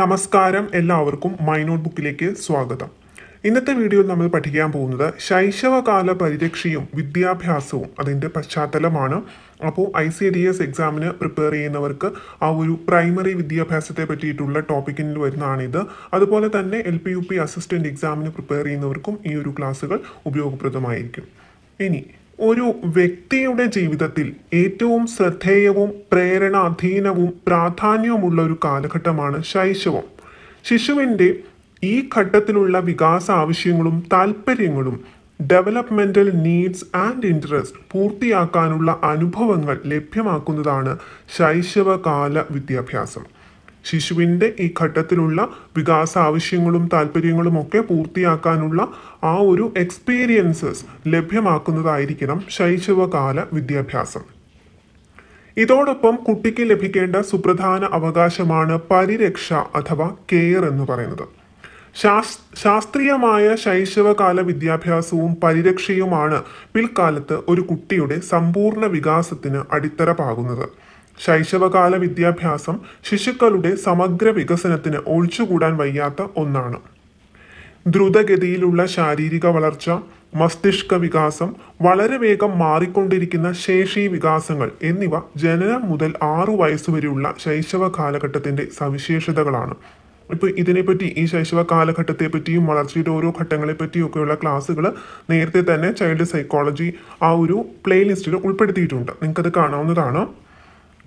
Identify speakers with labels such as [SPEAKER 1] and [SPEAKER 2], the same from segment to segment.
[SPEAKER 1] നമസ്കാരം എല്ലാവർക്കും my not ബുക്കിലേക്ക് സ്വാഗതം ഇന്നത്തെ വീഡിയോയിൽ നമ്മൾ പഠിക്കാൻ പോകുന്നത് ശൈശവകാല പരിരക്ഷയും വിദ്യാഭ്യാസവും അതിൻ്റെ പശ്ചാത്തലമാണ് അപ്പോൾ ഐ സി ഡി എസ് എക്സാമിന് പ്രിപ്പയർ ചെയ്യുന്നവർക്ക് ആ ഒരു പ്രൈമറി വിദ്യാഭ്യാസത്തെ പറ്റിയിട്ടുള്ള ടോപ്പിക്കിൽ വരുന്നതാണിത് അതുപോലെ തന്നെ L P U P assistant എക്സാമിന് പ്രിപ്പയർ ചെയ്യുന്നവർക്കും ഈ ഒരു ക്ലാസ്സുകൾ ഉപയോഗപ്രദമായിരിക്കും ഇനി ഒരു വ്യക്തിയുടെ ജീവിതത്തിൽ ഏറ്റവും ശ്രദ്ധേയവും പ്രേരണാധീനവും പ്രാധാന്യവുമുള്ള ഒരു കാലഘട്ടമാണ് ശൈശവം ശിശുവിൻ്റെ ഈ ഘട്ടത്തിലുള്ള വികാസ ആവശ്യങ്ങളും താൽപ്പര്യങ്ങളും ഡെവലപ്മെൻ്റൽ നീഡ്സ് ആൻഡ് ഇൻട്രസ്റ്റ് പൂർത്തിയാക്കാനുള്ള അനുഭവങ്ങൾ ലഭ്യമാക്കുന്നതാണ് ശൈശവകാല വിദ്യാഭ്യാസം ശിശുവിൻ്റെ ഈ ഘട്ടത്തിലുള്ള വികാസ ആവശ്യങ്ങളും താല്പര്യങ്ങളും ഒക്കെ പൂർത്തിയാക്കാനുള്ള ആ ഒരു എക്സ്പീരിയൻസസ് ലഭ്യമാക്കുന്നതായിരിക്കണം ശൈശവകാല വിദ്യാഭ്യാസം ഇതോടൊപ്പം കുട്ടിക്ക് ലഭിക്കേണ്ട സുപ്രധാന അവകാശമാണ് പരിരക്ഷ അഥവാ കെയർ എന്ന് പറയുന്നത് ശാസ്ത്രീയമായ ശൈശവകാല വിദ്യാഭ്യാസവും പരിരക്ഷയുമാണ് പിൽക്കാലത്ത് ഒരു കുട്ടിയുടെ സമ്പൂർണ്ണ വികാസത്തിന് അടിത്തറ പാകുന്നത് ശൈശവകാല വിദ്യാഭ്യാസം ശിശുക്കളുടെ സമഗ്ര വികസനത്തിന് ഒഴിച്ചുകൂടാൻ വയ്യാത്ത ഒന്നാണ് ദ്രുതഗതിയിലുള്ള ശാരീരിക വളർച്ച മസ്തിഷ്ക വികാസം വളരെ വേഗം മാറിക്കൊണ്ടിരിക്കുന്ന ശേഷി വികാസങ്ങൾ എന്നിവ ജനനം മുതൽ ആറു വയസ്സുവരെയുള്ള ശൈശവ കാലഘട്ടത്തിൻ്റെ സവിശേഷതകളാണ് ഇപ്പോൾ ഇതിനെപ്പറ്റി ഈ ശൈശവ കാലഘട്ടത്തെ പറ്റിയും വളർച്ചയുടെ ഓരോ ഘട്ടങ്ങളെ ഒക്കെയുള്ള ക്ലാസ്സുകൾ നേരത്തെ തന്നെ ചൈൽഡ് സൈക്കോളജി ആ ഒരു പ്ലേലിസ്റ്റിൽ ഉൾപ്പെടുത്തിയിട്ടുണ്ട് നിങ്ങൾക്കത് കാണാവുന്നതാണ്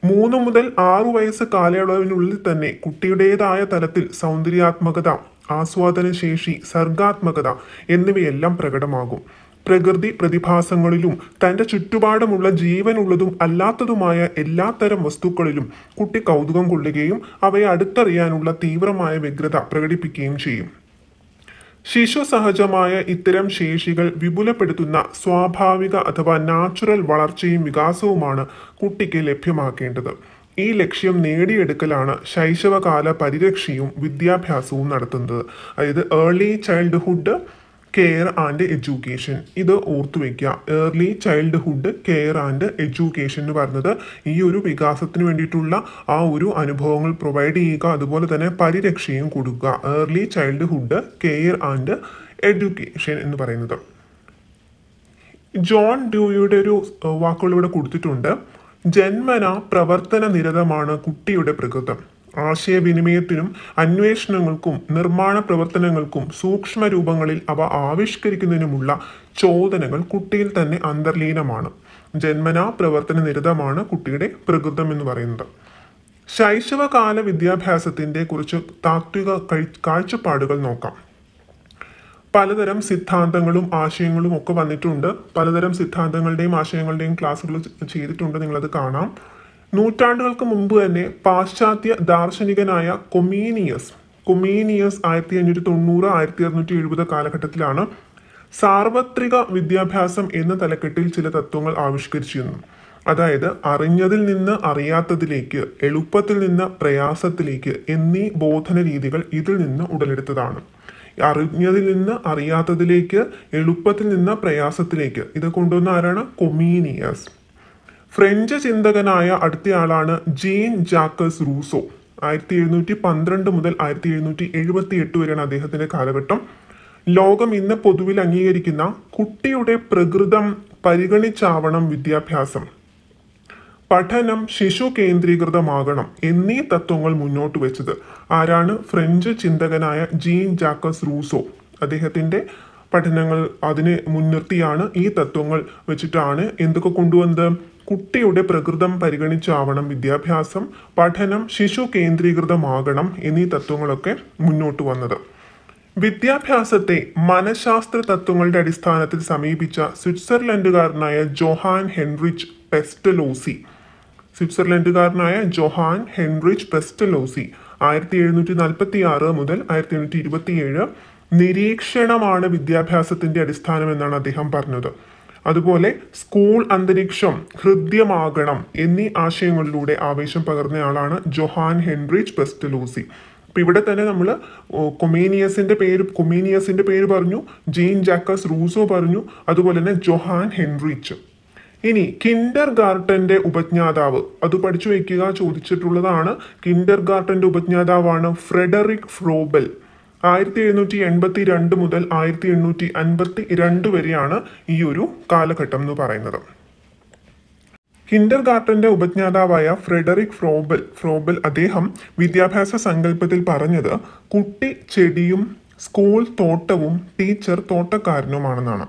[SPEAKER 1] മൂന്ന് മുതൽ ആറു വയസ്സ് കാലയളവിനുള്ളിൽ തന്നെ കുട്ടിയുടേതായ തലത്തിൽ സൗന്ദര്യാത്മകത ആസ്വാദനശേഷി സർഗാത്മകത എന്നിവയെല്ലാം പ്രകടമാകും പ്രകൃതി പ്രതിഭാസങ്ങളിലും തൻ്റെ ചുറ്റുപാടുമുള്ള ജീവനുള്ളതും അല്ലാത്തതുമായ എല്ലാത്തരം വസ്തുക്കളിലും കുട്ടി കൗതുകം കൊള്ളുകയും അവയെ അടുത്തറിയാനുള്ള തീവ്രമായ വ്യഗ്രത പ്രകടിപ്പിക്കുകയും ചെയ്യും ശിശു സഹജമായ ഇത്തരം ശേഷികൾ വിപുലപ്പെടുത്തുന്ന സ്വാഭാവിക അഥവാ നാച്ചുറൽ വളർച്ചയും വികാസവുമാണ് കുട്ടിക്ക് ലഭ്യമാക്കേണ്ടത് ഈ ലക്ഷ്യം നേടിയെടുക്കലാണ് ശൈശവകാല പരിരക്ഷയും വിദ്യാഭ്യാസവും നടത്തുന്നത് അതായത് early childhood care and education ഇത് ഓർത്തു വയ്ക്കുക early childhood care and education എന്ന് പറയുന്നത് ഈ ഒരു വികാസത്തിന് വേണ്ടിയിട്ടുള്ള ആ ഒരു അനുഭവങ്ങൾ പ്രൊവൈഡ് ചെയ്യുക അതുപോലെ തന്നെ പരിരക്ഷയും കൊടുക്കുക early childhood care and education എന്ന് പറയുന്നത് ജോൺ ഡ്യൂയുടെ ഒരു വാക്കുകൾ ഇവിടെ കൊടുത്തിട്ടുണ്ട് ജന്മന പ്രവർത്തന നിരതമാണ് കുട്ടിയുടെ പ്രകൃതം ആശയവിനിമയത്തിനും അന്വേഷണങ്ങൾക്കും നിർമ്മാണ പ്രവർത്തനങ്ങൾക്കും സൂക്ഷ്മ രൂപങ്ങളിൽ അവ ആവിഷ്കരിക്കുന്നതിനുമുള്ള ചോദനകൾ കുട്ടിയിൽ തന്നെ അന്തർലീനമാണ് ജന്മനാ പ്രവർത്തന നിരതമാണ് കുട്ടിയുടെ പ്രകൃതം എന്ന് പറയുന്നത് ശൈശവകാല വിദ്യാഭ്യാസത്തിന്റെ കുറിച്ച് താത്വിക കാഴ്ചപ്പാടുകൾ നോക്കാം പലതരം സിദ്ധാന്തങ്ങളും ആശയങ്ങളും ഒക്കെ വന്നിട്ടുണ്ട് പലതരം സിദ്ധാന്തങ്ങളുടെയും ആശയങ്ങളുടെയും ക്ലാസ്സുകൾ ചെയ്തിട്ടുണ്ട് നിങ്ങളത് കാണാം നൂറ്റാണ്ടുകൾക്ക് മുമ്പ് തന്നെ പാശ്ചാത്യ ദാർശനികനായ കൊമീനിയസ് കൊമീനിയസ് ആയിരത്തി അഞ്ഞൂറ്റി തൊണ്ണൂറ് ആയിരത്തി അറുന്നൂറ്റി എഴുപത് കാലഘട്ടത്തിലാണ് സാർവത്രിക വിദ്യാഭ്യാസം എന്ന തലക്കെട്ടിൽ ചില തത്വങ്ങൾ ആവിഷ്കരിച്ചിരുന്നു അതായത് അറിഞ്ഞതിൽ നിന്ന് അറിയാത്തതിലേക്ക് എളുപ്പത്തിൽ നിന്ന് പ്രയാസത്തിലേക്ക് എന്നീ ബോധന രീതികൾ ഇതിൽ നിന്ന് ഉടലെടുത്തതാണ് അറിഞ്ഞതിൽ നിന്ന് അറിയാത്തതിലേക്ക് എളുപ്പത്തിൽ നിന്ന് പ്രയാസത്തിലേക്ക് ഇത് കൊണ്ടുവന്ന ആരാണ് കൊമീനിയസ് ഫ്രഞ്ച് ചിന്തകനായ അടുത്തയാളാണ് ജെയിൻ ജാക്കസ് റൂസോ ആയിരത്തി എഴുന്നൂറ്റി പന്ത്രണ്ട് മുതൽ ആയിരത്തി എഴുന്നൂറ്റി എഴുപത്തി എട്ട് വരെയാണ് അദ്ദേഹത്തിൻ്റെ കാലഘട്ടം ലോകം ഇന്ന് പൊതുവിൽ അംഗീകരിക്കുന്ന കുട്ടിയുടെ പ്രകൃതം പരിഗണിച്ചാവണം വിദ്യാഭ്യാസം പഠനം ശിശു കേന്ദ്രീകൃതമാകണം എന്നീ തത്വങ്ങൾ മുന്നോട്ട് വെച്ചത് ആരാണ് ഫ്രഞ്ച് ചിന്തകനായ ജീൻ ജാക്കസ് റൂസോ അദ്ദേഹത്തിൻ്റെ പഠനങ്ങൾ അതിനെ മുൻനിർത്തിയാണ് ഈ തത്വങ്ങൾ വെച്ചിട്ടാണ് എന്തൊക്കെ കൊണ്ടുവന്നത് കുട്ടിയുടെ പ്രകൃതം പരിഗണിച്ചാവണം വിദ്യാഭ്യാസം പഠനം ശിശു കേന്ദ്രീകൃതമാകണം എന്നീ തത്വങ്ങളൊക്കെ മുന്നോട്ട് വന്നത് വിദ്യാഭ്യാസത്തെ മനഃശാസ്ത്ര തത്വങ്ങളുടെ അടിസ്ഥാനത്തിൽ സമീപിച്ച സ്വിറ്റ്സർലൻഡുകാരനായ ജോഹാൻ ഹെൻറിച്ച് പെസ്റ്റലോസി സ്വിറ്റ്സർലൻഡുകാരനായ ജോഹാൻ ഹെൻറിച്ച് പെസ്റ്റലോസി ആയിരത്തി എഴുന്നൂറ്റി നാൽപ്പത്തി ആറ് മുതൽ ആയിരത്തി എണ്ണൂറ്റി ഇരുപത്തിയേഴ് നിരീക്ഷണമാണ് വിദ്യാഭ്യാസത്തിന്റെ അടിസ്ഥാനം എന്നാണ് അദ്ദേഹം പറഞ്ഞത് അതുപോലെ സ്കൂൾ അന്തരീക്ഷം ഹൃദ്യമാകണം എന്നീ ആശയങ്ങളിലൂടെ ആവേശം പകർന്നയാളാണ് ജൊഹാൻ ഹെൻറിച്ച് പെസ്റ്റലൂസി ഇപ്പം ഇവിടെ തന്നെ നമ്മൾ കൊമേനിയസിൻ്റെ പേര് കൊമേനിയസിൻ്റെ പേര് പറഞ്ഞു ജീൻ ജാക്കസ് റൂസോ പറഞ്ഞു അതുപോലെ തന്നെ ജൊഹാൻ ഹെൻറിച്ച് ഇനി കിൻഡർ ഗാർട്ടൻ്റെ ഉപജ്ഞാതാവ് അത് പഠിച്ചു വയ്ക്കുക ചോദിച്ചിട്ടുള്ളതാണ് കിൻഡർ ഗാർട്ടൻ്റെ ഉപജ്ഞാതാവാണ് ഫ്രെഡറിക് ഫ്രോബൽ ആയിരത്തി എഴുന്നൂറ്റി എൺപത്തി രണ്ട് മുതൽ ആയിരത്തി എണ്ണൂറ്റി അൻപത്തി രണ്ട് വരെയാണ് ഈ ഒരു കാലഘട്ടം എന്ന് പറയുന്നത് ഹിൻഡർ ഗാർട്ടന്റെ ഉപജ്ഞാതാവായ ഫ്രെഡറിക് ഫ്രോബൽ ഫ്രോബൽ അദ്ദേഹം വിദ്യാഭ്യാസ സങ്കല്പത്തിൽ പറഞ്ഞത് കുട്ടി ചെടിയും സ്കൂൾ തോട്ടവും ടീച്ചർ തോട്ടക്കാരനുമാണെന്നാണ്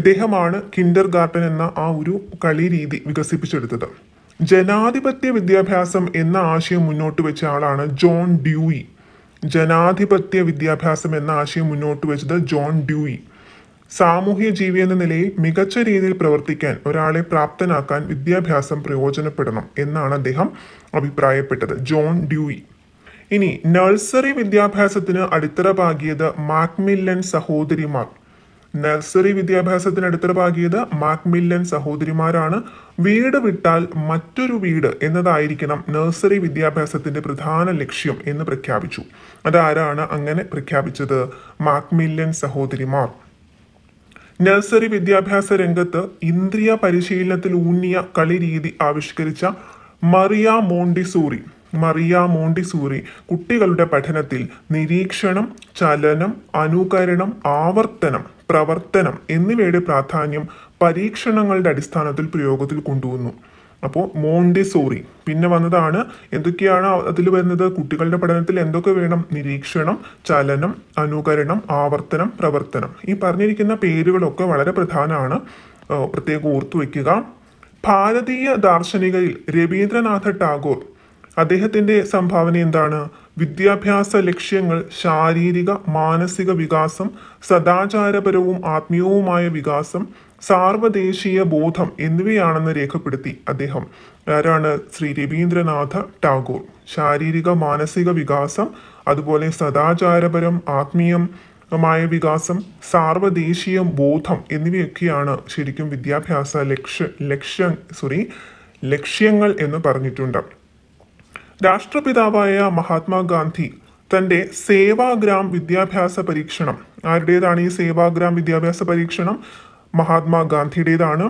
[SPEAKER 1] ഇദ്ദേഹമാണ് കിൻഡർ ഗാർട്ടൻ എന്ന ആ ഒരു കളി രീതി വികസിപ്പിച്ചെടുത്തത് ജനാധിപത്യ വിദ്യാഭ്യാസം എന്ന ആശയം മുന്നോട്ട് വെച്ച ആളാണ് ജോൺ ഡ്യൂയി ജനാധിപത്യ വിദ്യാഭ്യാസം എന്ന ആശയം മുന്നോട്ട് വെച്ചത് ജോൺ ഡ്യൂയി സാമൂഹ്യ ജീവി എന്ന നിലയിൽ മികച്ച രീതിയിൽ പ്രവർത്തിക്കാൻ ഒരാളെ പ്രാപ്തനാക്കാൻ വിദ്യാഭ്യാസം പ്രയോജനപ്പെടണം എന്നാണ് അദ്ദേഹം അഭിപ്രായപ്പെട്ടത് ജോൺ ഡ്യൂയി ഇനി നഴ്സറി വിദ്യാഭ്യാസത്തിന് അടിത്തറ പാകിയത് മാക്മില്ലൻ സഹോദരിമാർ നഴ്സറി വിദ്യാഭ്യാസത്തിന് അടിത്തറവാകിയത് മാക്മില്ലൻ സഹോദരിമാരാണ് വീട് വിട്ടാൽ മറ്റൊരു വീട് എന്നതായിരിക്കണം നഴ്സറി വിദ്യാഭ്യാസത്തിന്റെ പ്രധാന ലക്ഷ്യം എന്ന് പ്രഖ്യാപിച്ചു അതാരാണ് അങ്ങനെ പ്രഖ്യാപിച്ചത് മാക്മില്ലൻ സഹോദരിമാർ നഴ്സറി വിദ്യാഭ്യാസ രംഗത്ത് ഇന്ദ്രിയ പരിശീലനത്തിൽ ഊന്നിയ കളിരീതി ആവിഷ്കരിച്ച മറിയ മോണ്ടിസൂറി മറിയ മോണ്ടിസൂറി കുട്ടികളുടെ പഠനത്തിൽ നിരീക്ഷണം ചലനം അനുകരണം ആവർത്തനം പ്രവർത്തനം എന്നിവയുടെ പ്രാധാന്യം പരീക്ഷണങ്ങളുടെ അടിസ്ഥാനത്തിൽ പ്രയോഗത്തിൽ കൊണ്ടുവന്നു അപ്പോൾ മോണ്ടിസോറി പിന്നെ വന്നതാണ് എന്തൊക്കെയാണ് അതിൽ വരുന്നത് കുട്ടികളുടെ പഠനത്തിൽ എന്തൊക്കെ വേണം നിരീക്ഷണം ചലനം അനുകരണം ആവർത്തനം പ്രവർത്തനം ഈ പറഞ്ഞിരിക്കുന്ന പേരുകളൊക്കെ വളരെ പ്രധാനമാണ് പ്രത്യേകം ഓർത്തു വയ്ക്കുക ഭാരതീയ ദാർശനികയിൽ രവീന്ദ്രനാഥ ടാഗോർ അദ്ദേഹത്തിൻ്റെ സംഭാവന എന്താണ് വിദ്യാഭ്യാസ ലക്ഷ്യങ്ങൾ ശാരീരിക മാനസിക വികാസം സദാചാരപരവും ആത്മീയവുമായ വികാസം സാർവദേശീയ ബോധം എന്നിവയാണെന്ന് രേഖപ്പെടുത്തി അദ്ദേഹം ആരാണ് ശ്രീ രവീന്ദ്രനാഥ ടാഗോർ ശാരീരിക മാനസിക വികാസം അതുപോലെ സദാചാരപരം ആത്മീയം മായ വികാസം സാർവദേശീയ ബോധം എന്നിവയൊക്കെയാണ് ശരിക്കും വിദ്യാഭ്യാസ ലക്ഷ്യ ലക്ഷ്യ സോറി ലക്ഷ്യങ്ങൾ എന്ന് പറഞ്ഞിട്ടുണ്ട് രാഷ്ട്രപിതാവായ മഹാത്മാഗാന്ധി തൻ്റെ സേവാഗ്രാം വിദ്യാഭ്യാസ പരീക്ഷണം ആരുടേതാണ് ഈ സേവാഗ്രാം വിദ്യാഭ്യാസ പരീക്ഷണം മഹാത്മാഗാന്ധിയുടേതാണ്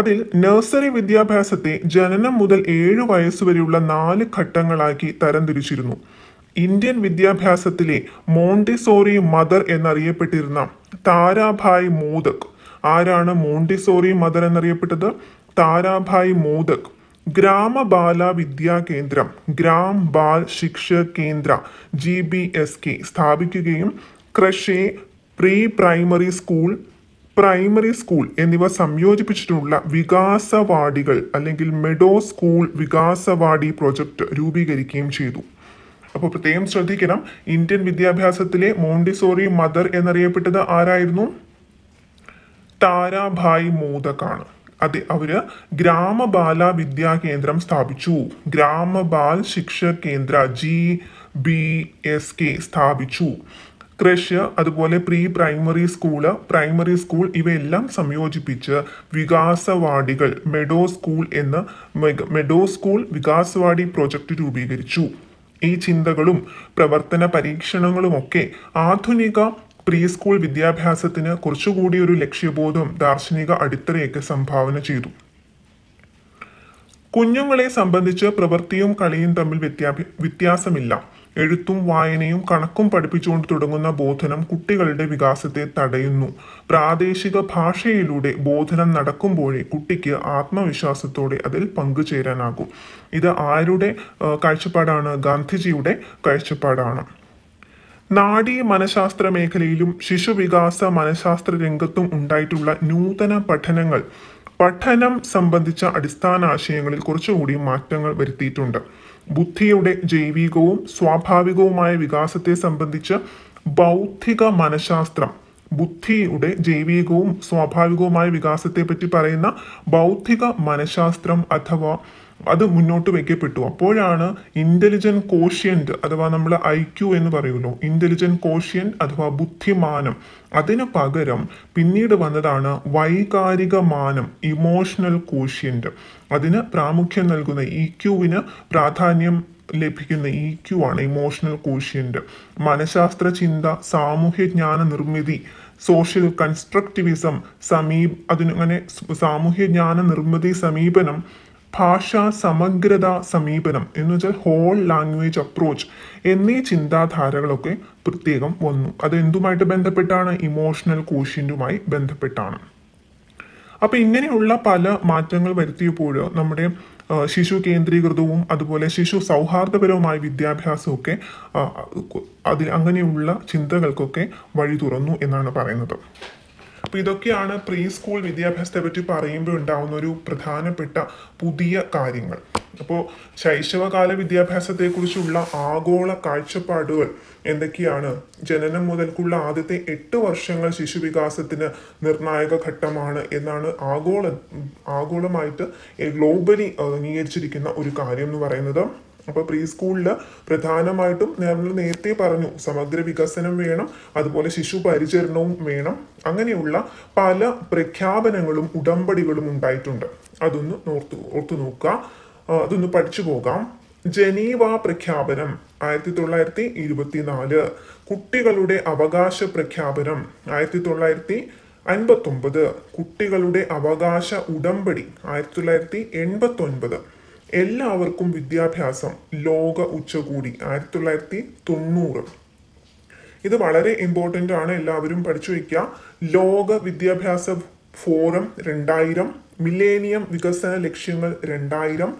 [SPEAKER 1] അതിൽ നഴ്സറി വിദ്യാഭ്യാസത്തെ ജനനം മുതൽ ഏഴു വയസ്സുവരെയുള്ള നാല് ഘട്ടങ്ങളാക്കി തരംതിരിച്ചിരുന്നു ഇന്ത്യൻ വിദ്യാഭ്യാസത്തിലെ മോണ്ടിസോറി മദർ എന്നറിയപ്പെട്ടിരുന്ന താരാഭായ് മോദക് ആരാണ് മോണ്ടിസോറി മദർ എന്നറിയപ്പെട്ടത് താരാഭായ് മോദക് ഗ്രാമ ബാല വിദ്യാ കേന്ദ്രം ഗ്രാം ബാൽ ശിക്ഷ Kendra G B S K സ്ഥാപിക്കുകയും creche pre primary school primary school എന്നിവ സംയോജിപ്പിച്ചിട്ടുള്ള വികാസവാടികൾ അല്ലെങ്കിൽ മെഡോ സ്കൂൾ വികാസവാടി പ്രൊജക്ട് രൂപീകരിക്കുകയും ചെയ്തു അപ്പോൾ പ്രത്യേകം ശ്രദ്ധിക്കണം ഇന്ത്യൻ വിദ്യാഭ്യാസത്തിലെ മോണ്ടിസോറി മദർ എന്നറിയപ്പെട്ടത് ആരായിരുന്നു താരാഭായ് മോദക്കാണ് അതെ അവര് ഗ്രാമബാല വിദ്യാ കേന്ദ്രം സ്ഥാപിച്ചു Grambal Shiksha Kendra G B S K സ്ഥാപിച്ചു ക്രഷ് അതുപോലെ pre primary school primary school ഇവയെല്ലാം സംയോജിപ്പിച്ച് വികാസവാടികൾ മെഡോ സ്കൂൾ എന്ന മെഡോ സ്കൂൾ വികാസവാടി പ്രോജക്റ്റ് രൂപീകരിച്ചു ഈ ചിന്തകളും പ്രവർത്തന പരീക്ഷണങ്ങളുമൊക്കെ ആധുനിക പ്രീ സ്കൂൾ വിദ്യാഭ്യാസത്തിന് കുറച്ചുകൂടി ഒരു ലക്ഷ്യബോധം ദാർശനിക അടിത്തറയൊക്കെ സംഭാവന ചെയ്തു കുഞ്ഞുങ്ങളെ സംബന്ധിച്ച് പ്രവൃത്തിയും കളിയും തമ്മിൽ വ്യത്യാസമില്ല എഴുത്തും വായനയും കണക്കും പഠിപ്പിച്ചുകൊണ്ട് തുടങ്ങുന്ന ബോധനം കുട്ടികളുടെ വികാസത്തെ തടയുന്നു പ്രാദേശിക ഭാഷയിലൂടെ ബോധനം നടക്കുമ്പോഴേ കുട്ടിക്ക് ആത്മവിശ്വാസത്തോടെ അതിൽ പങ്കുചേരാനാകും ഇത് ആരുടെ കാഴ്ചപ്പാടാണ് ഗാന്ധിജിയുടെ കാഴ്ചപ്പാടാണ് നാടീയ മനഃശാസ്ത്ര മേഖലയിലും ശിശുവികാസ മനഃശാസ്ത്ര രംഗത്തും ഉണ്ടായിട്ടുള്ള നൂതന പഠനങ്ങൾ പഠനം സംബന്ധിച്ച അടിസ്ഥാന ആശയങ്ങളിൽ കുറച്ചുകൂടി മാറ്റങ്ങൾ വരുത്തിയിട്ടുണ്ട് ബുദ്ധിയുടെ ജൈവികവും സ്വാഭാവികവുമായ വികാസത്തെ സംബന്ധിച്ച ബൗദ്ധിക മനഃശാസ്ത്രം ബുദ്ധിയുടെ ജൈവികവും സ്വാഭാവികവുമായ വികാസത്തെ പറ്റി പറയുന്ന ബൗദ്ധിക മനഃശാസ്ത്രം അഥവാ അത് മുന്നോട്ട് വയ്ക്കപ്പെട്ടു അപ്പോഴാണ് ഇൻ്റലിജൻറ്റ് കോഷ്യൻ്റ് അഥവാ നമ്മൾ ഐ ക്യു എന്ന് പറയുമല്ലോ ഇൻ്റലിജൻറ്റ് കോഷ്യൻ്റ് അഥവാ ബുദ്ധിമാനം അതിന് പകരം പിന്നീട് വന്നതാണ് വൈകാരിക മാനം ഇമോഷണൽ കോഷ്യൻ്റ് അതിന് പ്രാമുഖ്യം നൽകുന്ന ഇ e ക്യുവിന് പ്രാധാന്യം ലഭിക്കുന്ന ഇ e ക്യു ആണ് ഇമോഷണൽ കോഷ്യൻ്റ് മനഃശാസ്ത്ര ചിന്ത സാമൂഹ്യജ്ഞാന നിർമ്മിതി സോഷ്യൽ കൺസ്ട്രക്റ്റിവിസം സമീപ് അതിനങ്ങനെ സാമൂഹ്യജ്ഞാന നിർമ്മിതി സമീപനം ഭാഷാ സമഗ്രത സമീപനം എന്ന് വെച്ചാൽ ഹോൾ ലാംഗ്വേജ് അപ്രോച്ച് എന്നീ ചിന്താധാരകളൊക്കെ പ്രത്യേകം വന്നു അത് എന്തുമായിട്ട് ബന്ധപ്പെട്ടാണ് ഇമോഷണൽ കോഷ്യൻറ്റുമായി ബന്ധപ്പെട്ടാണ് അപ്പോൾ ഇങ്ങനെയുള്ള പല മാറ്റങ്ങൾ വരുത്തിയപ്പോൾ നമ്മുടെ ശിശു കേന്ദ്രീകൃതവും അതുപോലെ ശിശു സൗഹാർദ്ദപരവുമായ വിദ്യാഭ്യാസമൊക്കെ അതിൽ അങ്ങനെയുള്ള ചിന്തകൾക്കൊക്കെ വഴി തുറന്നു എന്നാണ് പറയുന്നത് അപ്പോൾ ഇതൊക്കെയാണ് പ്രീ സ്കൂൾ വിദ്യാഭ്യാസത്തെ പറ്റി പറയുമ്പോൾ ഉണ്ടാവുന്ന ഒരു പ്രധാനപ്പെട്ട പുതിയ കാര്യങ്ങൾ അപ്പോൾ ശൈശവകാല വിദ്യാഭ്യാസത്തെക്കുറിച്ചുള്ള ആഗോള കാഴ്ചപ്പാടുകൾ എന്തൊക്കെയാണ് ജനനം മുതൽക്കുള്ള ആദ്യത്തെ എട്ട് വർഷങ്ങൾ ശിശുവികാസത്തിന് നിർണായക ഘട്ടമാണ് എന്നാണ് ആഗോള ആഗോളമായിട്ട് ഗ്ലോബലി അംഗീകരിച്ചിരിക്കുന്ന ഒരു കാര്യം എന്ന് പറയുന്നത് അപ്പോൾ പ്രീ സ്കൂളിൽ പ്രധാനമായിട്ടും നമ്മൾ നേരത്തെ പറഞ്ഞു സമഗ്ര വികസനം വേണം അതുപോലെ ശിശു പരിചരണവും വേണം അങ്ങനെയുള്ള പല പ്രഖ്യാപനങ്ങളും ഉടമ്പടികളും ഉണ്ടായിട്ടുണ്ട് അതൊന്ന് ഓർത്ത് ഓർത്തു നോക്കുക അതൊന്ന് പഠിച്ചു പോകാം ജനീവ പ്രഖ്യാപനം ആയിരത്തി തൊള്ളായിരത്തി ഇരുപത്തിനാല് കുട്ടികളുടെ അവകാശ പ്രഖ്യാപനം ആയിരത്തി തൊള്ളായിരത്തി അൻപത്തൊമ്പത് കുട്ടികളുടെ അവകാശ ഉടമ്പടി ആയിരത്തി തൊള്ളായിരത്തി എൺപത്തൊൻപത് എല്ലാവർക്കും വിദ്യാഭ്യാസം ലോക ഉച്ചകൂടി ആയിരത്തി തൊള്ളായിരത്തി തൊണ്ണൂറ് ഇത് വളരെ ഇമ്പോർട്ടൻ്റ് ആണ് എല്ലാവരും പഠിച്ചു വയ്ക്കുക ലോക വിദ്യാഭ്യാസ ഫോറം രണ്ടായിരം മില്ലേനിയം വികസന ലക്ഷ്യങ്ങൾ രണ്ടായിരം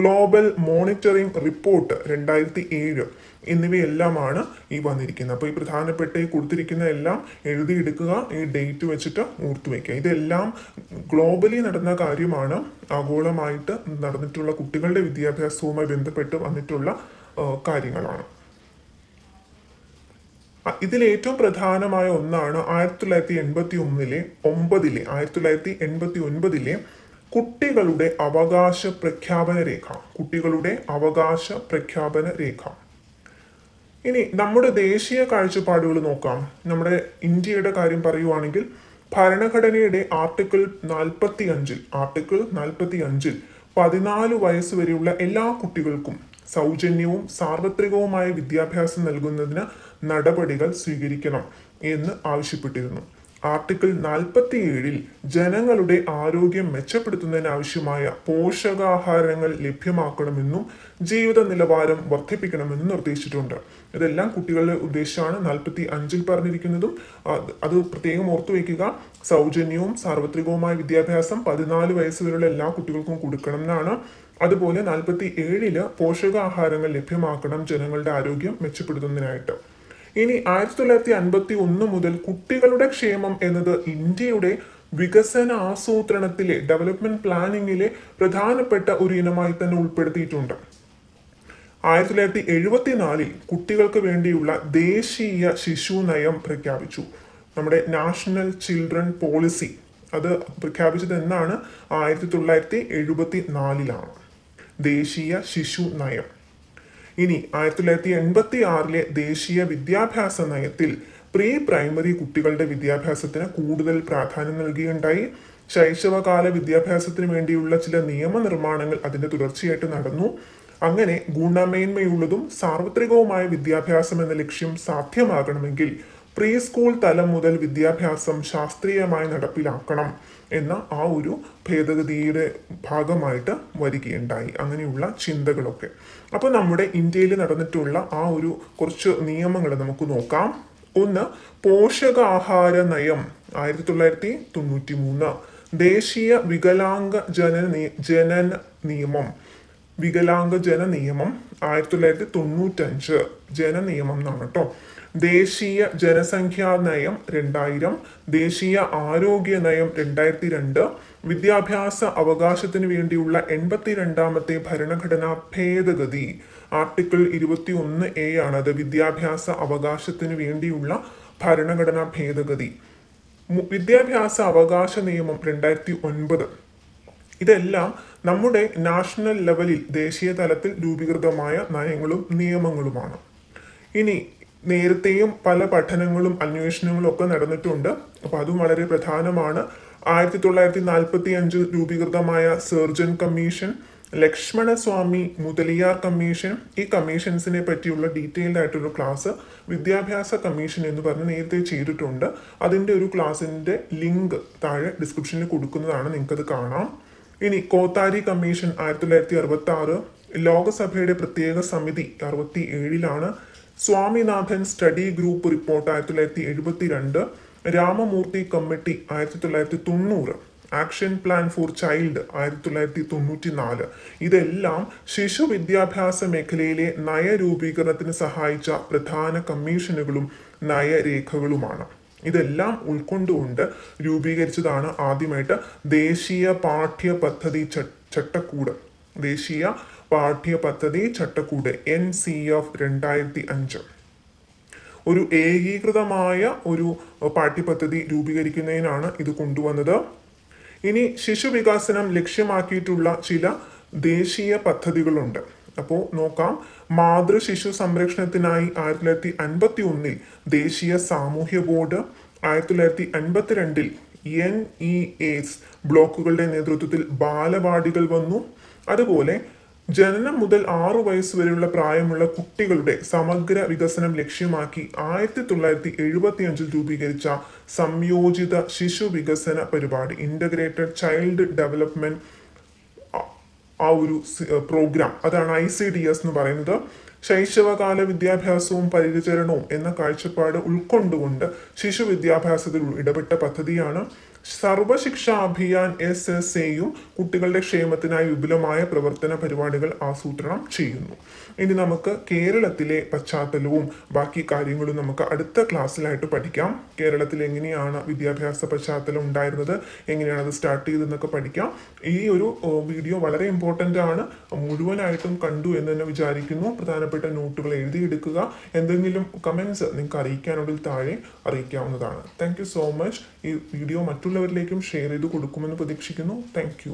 [SPEAKER 1] ഗ്ലോബൽ മോണിറ്ററിംഗ് റിപ്പോർട്ട് രണ്ടായിരത്തി ഏഴ് എന്നിവയെല്ലാമാണ് ഈ വന്നിരിക്കുന്നത് അപ്പോൾ ഈ പ്രധാനപ്പെട്ട ഈ കൊടുത്തിരിക്കുന്ന എല്ലാം എഴുതിയെടുക്കുക ഈ ഡേറ്റ് വെച്ചിട്ട് ഓർത്തു വയ്ക്കുക ഇതെല്ലാം ഗ്ലോബലി നടന്ന കാര്യമാണ് ആഗോളമായിട്ട് നടന്നിട്ടുള്ള കുട്ടികളുടെ വിദ്യാഭ്യാസവുമായി ബന്ധപ്പെട്ട് വന്നിട്ടുള്ള കാര്യങ്ങളാണ് ഇതിൽ ഏറ്റവും പ്രധാനമായ ഒന്നാണ് ആയിരത്തി തൊള്ളായിരത്തി എൺപത്തി ഒന്നിലെ ഒമ്പതിലെ ആയിരത്തി തൊള്ളായിരത്തി എൺപത്തി ഒൻപതിലെ കുട്ടികളുടെ അവകാശ പ്രഖ്യാപന രേഖ കുട്ടികളുടെ അവകാശ പ്രഖ്യാപന രേഖ ഇനി നമ്മുടെ ദേശീയ കാഴ്ചപ്പാടുകൾ നോക്കാം നമ്മുടെ ഇന്ത്യയുടെ കാര്യം പറയുവാണെങ്കിൽ ഭരണഘടനയുടെ ആർട്ടിക്കിൾ നാൽപ്പത്തി അഞ്ചിൽ ആർട്ടിക്കിൾ നാൽപ്പത്തി അഞ്ചിൽ പതിനാല് വയസ്സ് വരെയുള്ള എല്ലാ കുട്ടികൾക്കും സൗജന്യവും സാർവത്രികവുമായ വിദ്യാഭ്യാസം നൽകുന്നതിന് നടപടികൾ സ്വീകരിക്കണം എന്ന് ആവശ്യപ്പെട്ടിരുന്നു ആർട്ടിക്കിൾ ഏഴിൽ ജനങ്ങളുടെ ആരോഗ്യം മെച്ചപ്പെടുത്തുന്നതിനാവശ്യമായ പോഷകാഹാരങ്ങൾ ലഭ്യമാക്കണമെന്നും ജീവിത നിലവാരം വർദ്ധിപ്പിക്കണമെന്നും നിർദ്ദേശിച്ചിട്ടുണ്ട് ഇതെല്ലാം കുട്ടികളുടെ ഉദ്ദേശമാണ് നാൽപ്പത്തി അഞ്ചിൽ പറഞ്ഞിരിക്കുന്നതും അത് പ്രത്യേകം ഓർത്തുവെക്കുക സൗജന്യവും സാർവത്രികവുമായ വിദ്യാഭ്യാസം പതിനാല് വയസ്സുവരെയുള്ള എല്ലാ കുട്ടികൾക്കും കൊടുക്കണം എന്നാണ് അതുപോലെ നാൽപ്പത്തി ഏഴില് പോഷകാഹാരങ്ങൾ ലഭ്യമാക്കണം ജനങ്ങളുടെ ആരോഗ്യം മെച്ചപ്പെടുത്തുന്നതിനായിട്ട് ഇനി ആയിരത്തി തൊള്ളായിരത്തി അൻപത്തി ഒന്ന് മുതൽ കുട്ടികളുടെ ക്ഷേമം എന്നത് ഇന്ത്യയുടെ വികസന ആസൂത്രണത്തിലെ ഡെവലപ്മെന്റ് പ്ലാനിങ്ങിലെ പ്രധാനപ്പെട്ട ഒരു ഇനമായി തന്നെ ഉൾപ്പെടുത്തിയിട്ടുണ്ട് ആയിരത്തി തൊള്ളായിരത്തി എഴുപത്തിനാലിൽ കുട്ടികൾക്ക് വേണ്ടിയുള്ള ദേശീയ ശിശു നയം പ്രഖ്യാപിച്ചു നമ്മുടെ നാഷണൽ ചിൽഡ്രൻ പോളിസി അത് പ്രഖ്യാപിച്ചത് എന്നാണ് ആയിരത്തി തൊള്ളായിരത്തി എഴുപത്തി നാലിലാണ് ദേശീയ ശിശു നയം ഇനി ആയിരത്തി തൊള്ളായിരത്തി എൺപത്തി ആറിലെ ദേശീയ വിദ്യാഭ്യാസ നയത്തിൽ പ്രീ പ്രൈമറി കുട്ടികളുടെ വിദ്യാഭ്യാസത്തിന് കൂടുതൽ പ്രാധാന്യം നൽകിയുണ്ടായി ശൈശവകാല വിദ്യാഭ്യാസത്തിന് വേണ്ടിയുള്ള ചില നിയമനിർമ്മാണങ്ങൾ അതിന്റെ തുടർച്ചയായിട്ട് നടന്നു അങ്ങനെ ഗുണമേന്മയുള്ളതും സാർവത്രികവുമായ വിദ്യാഭ്യാസം എന്ന ലക്ഷ്യം സാധ്യമാകണമെങ്കിൽ പ്രീ സ്കൂൾ തലം മുതൽ വിദ്യാഭ്യാസം ശാസ്ത്രീയമായി നടപ്പിലാക്കണം എന്ന ആ ഒരു ഭേദഗതിയുടെ ഭാഗമായിട്ട് വരികയുണ്ടായി അങ്ങനെയുള്ള ചിന്തകളൊക്കെ അപ്പോൾ നമ്മുടെ ഇന്ത്യയിൽ നടന്നിട്ടുള്ള ആ ഒരു കുറച്ച് നിയമങ്ങൾ നമുക്ക് നോക്കാം ഒന്ന് പോഷകാഹാര നയം ആയിരത്തി തൊള്ളായിരത്തി തൊണ്ണൂറ്റി മൂന്ന് ദേശീയ വികലാംഗ ജന ജനന നിയമം വികലാംഗ ജന നിയമം ആയിരത്തി തൊള്ളായിരത്തി തൊണ്ണൂറ്റഞ്ച് നിയമം എന്നാണ് കേട്ടോ ദേശീയ ജനസംഖ്യാ നയം രണ്ടായിരം ദേശീയ ആരോഗ്യ നയം രണ്ടായിരത്തി രണ്ട് വിദ്യാഭ്യാസ അവകാശത്തിന് വേണ്ടിയുള്ള രണ്ടാമത്തെ ഭരണഘടനാ ഭേദഗതി ആർട്ടിക്കിൾ ഇരുപത്തി ഒന്ന് എ അത് വിദ്യാഭ്യാസ അവകാശത്തിന് വേണ്ടിയുള്ള ഭരണഘടനാ ഭേദഗതി വിദ്യാഭ്യാസ അവകാശ നിയമം രണ്ടായിരത്തി ഒൻപത് ഇതെല്ലാം നമ്മുടെ നാഷണൽ ലെവലിൽ ദേശീയ തലത്തിൽ രൂപീകൃതമായ നയങ്ങളും നിയമങ്ങളുമാണ് ഇനി നേരത്തെയും പല പഠനങ്ങളും അന്വേഷണങ്ങളും ഒക്കെ നടന്നിട്ടുണ്ട് അപ്പോൾ അതും വളരെ പ്രധാനമാണ് ആയിരത്തി തൊള്ളായിരത്തി നാൽപ്പത്തി അഞ്ച് രൂപീകൃതമായ Sargent commission Lakshmanaswami Mudaliar commission ഈ കമ്മീഷൻസിനെ പറ്റിയുള്ള ഡീറ്റെയിൽഡ് ആയിട്ടൊരു ക്ലാസ് വിദ്യാഭ്യാസ കമ്മീഷൻ എന്ന് പറഞ്ഞ് നേരത്തെ ചെയ്തിട്ടുണ്ട് അതിൻ്റെ ഒരു ക്ലാസ്സിൻ്റെ ലിങ്ക് താഴെ ഡിസ്ക്രിപ്ഷനിൽ കൊടുക്കുന്നതാണ് നിങ്ങൾക്കത് കാണാം ഇനി കോത്താരി കമ്മീഷൻ ആയിരത്തി തൊള്ളായിരത്തി അറുപത്തി ആറ് ലോകസഭയുടെ പ്രത്യേക സമിതി അറുപത്തി ഏഴിലാണ് സ്വാമിനാഥൻ സ്റ്റഡി ഗ്രൂപ്പ് റിപ്പോർട്ട് ആയിരത്തി തൊള്ളായിരത്തി എഴുപത്തി രണ്ട് രാമമൂർത്തി കമ്മിറ്റി ആയിരത്തി തൊള്ളായിരത്തി തൊണ്ണൂറ് ആക്ഷൻ പ്ലാൻ ഫോർ ചൈൽഡ് ആയിരത്തി തൊള്ളായിരത്തി തൊണ്ണൂറ്റി നാല് ഇതെല്ലാം ശിശു വിദ്യാഭ്യാസ മേഖലയിലെ നയരൂപീകരണത്തിന് സഹായിച്ച പ്രധാന കമ്മീഷനുകളും നയരേഖകളുമാണ് ഇതെല്ലാം ഉൾക്കൊണ്ടുകൊണ്ട് രൂപീകരിച്ചതാണ് ആദ്യമായിട്ട് ദേശീയ പാഠ്യ പദ്ധതി ചട്ടക്കൂട് ദേശീയ പാഠ്യ പദ്ധതി ചട്ടക്കൂട് എൻ സി എഫ് രണ്ടായിരത്തി അഞ്ച് ഒരു ഏകീകൃതമായ ഒരു പാഠ്യപദ്ധതി രൂപീകരിക്കുന്നതിനാണ് ഇത് കൊണ്ടുവന്നത് ഇനി ശിശു ശിശുവികാസനം ലക്ഷ്യമാക്കിയിട്ടുള്ള ചില ദേശീയ പദ്ധതികളുണ്ട് അപ്പോൾ നോക്കാം മാതൃ ശിശു സംരക്ഷണത്തിനായി ആയിരത്തി തൊള്ളായിരത്തി അൻപത്തി ഒന്നിൽ ദേശീയ സാമൂഹ്യ ബോർഡ് ആയിരത്തി തൊള്ളായിരത്തി അൻപത്തി രണ്ടിൽ എൻ ഇ എസ് ബ്ലോക്കുകളുടെ നേതൃത്വത്തിൽ ബാലവാടികൾ വന്നു അതുപോലെ ജനനം മുതൽ ആറു വയസ്സ് വരെയുള്ള പ്രായമുള്ള കുട്ടികളുടെ സമഗ്ര വികസനം ലക്ഷ്യമാക്കി ആയിരത്തി തൊള്ളായിരത്തി അഞ്ചിൽ രൂപീകരിച്ച സംയോജിത ശിശു വികസന പരിപാടി ഇൻ്റഗ്രേറ്റഡ് ചൈൽഡ് ഡെവലപ്മെൻറ്റ് ആ ഒരു പ്രോഗ്രാം അതാണ് ഐ സി ഡി എസ് എന്ന് പറയുന്നത് ശൈശവകാല വിദ്യാഭ്യാസവും പരിചരണവും എന്ന കാഴ്ചപ്പാട് ഉൾക്കൊണ്ടുകൊണ്ട് ശിശു വിദ്യാഭ്യാസത്തിൽ ഇടപെട്ട പദ്ധതിയാണ് സർവശിക്ഷാ അഭിയാൻ എസ് എസ് എയും കുട്ടികളുടെ ക്ഷേമത്തിനായി വിപുലമായ പ്രവർത്തന പരിപാടികൾ ആസൂത്രണം ചെയ്യുന്നു ഇനി നമുക്ക് കേരളത്തിലെ പശ്ചാത്തലവും ബാക്കി കാര്യങ്ങളും നമുക്ക് അടുത്ത ക്ലാസ്സിലായിട്ട് പഠിക്കാം കേരളത്തിൽ എങ്ങനെയാണ് വിദ്യാഭ്യാസ പശ്ചാത്തലം ഉണ്ടായിരുന്നത് എങ്ങനെയാണ് അത് സ്റ്റാർട്ട് ചെയ്തതെന്നൊക്കെ പഠിക്കാം ഈ ഒരു വീഡിയോ വളരെ ഇമ്പോർട്ടൻ്റ് ആണ് മുഴുവനായിട്ടും കണ്ടു എന്ന് തന്നെ വിചാരിക്കുന്നു പ്രധാനപ്പെട്ട നോട്ടുകൾ എഴുതിയെടുക്കുക എന്തെങ്കിലും കമൻസ് നിങ്ങൾക്ക് അറിയിക്കാനുള്ളിൽ താഴെ അറിയിക്കാവുന്നതാണ് താങ്ക് സോ മച്ച് ഈ വീഡിയോ മറ്റുള്ള മറ്റുള്ളവരിലേക്കും ഷെയർ ചെയ്ത് കൊടുക്കുമെന്ന് പ്രതീക്ഷിക്കുന്നു താങ്ക്